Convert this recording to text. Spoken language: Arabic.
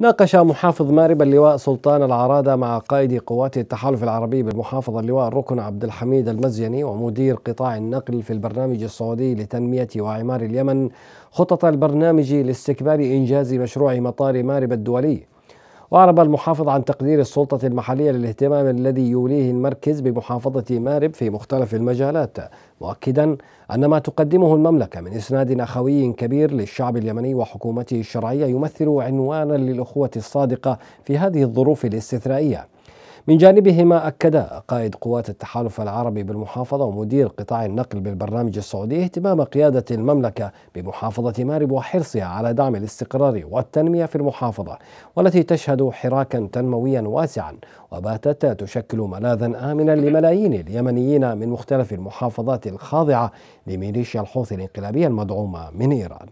ناقش محافظ مارب اللواء سلطان العرادة مع قائد قوات التحالف العربي بالمحافظة اللواء الركن عبد الحميد المزيني ومدير قطاع النقل في البرنامج السعودي لتنمية وإعمار اليمن خطط البرنامج لاستكمال إنجاز مشروع مطار مارب الدولي وأعرب المحافظ عن تقدير السلطة المحلية للاهتمام الذي يوليه المركز بمحافظة مارب في مختلف المجالات مؤكدا أن ما تقدمه المملكة من إسناد أخوي كبير للشعب اليمني وحكومته الشرعية يمثل عنوانا للأخوة الصادقة في هذه الظروف الاستثنائية من جانبهما أكد قائد قوات التحالف العربي بالمحافظة ومدير قطاع النقل بالبرنامج السعودي اهتمام قيادة المملكة بمحافظة مارب وحرصها على دعم الاستقرار والتنمية في المحافظة والتي تشهد حراكا تنمويا واسعا وباتت تشكل ملاذا آمنا لملايين اليمنيين من مختلف المحافظات الخاضعة لميليشيا الحوثي الانقلابية المدعومة من إيران